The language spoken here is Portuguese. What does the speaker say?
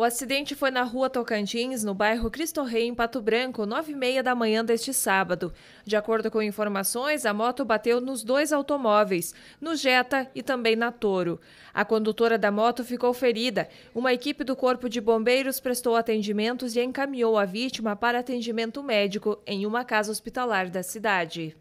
O acidente foi na rua Tocantins, no bairro Cristo Rei, em Pato Branco, 9h30 da manhã deste sábado. De acordo com informações, a moto bateu nos dois automóveis, no Jetta e também na Toro. A condutora da moto ficou ferida. Uma equipe do Corpo de Bombeiros prestou atendimentos e encaminhou a vítima para atendimento médico em uma casa hospitalar da cidade.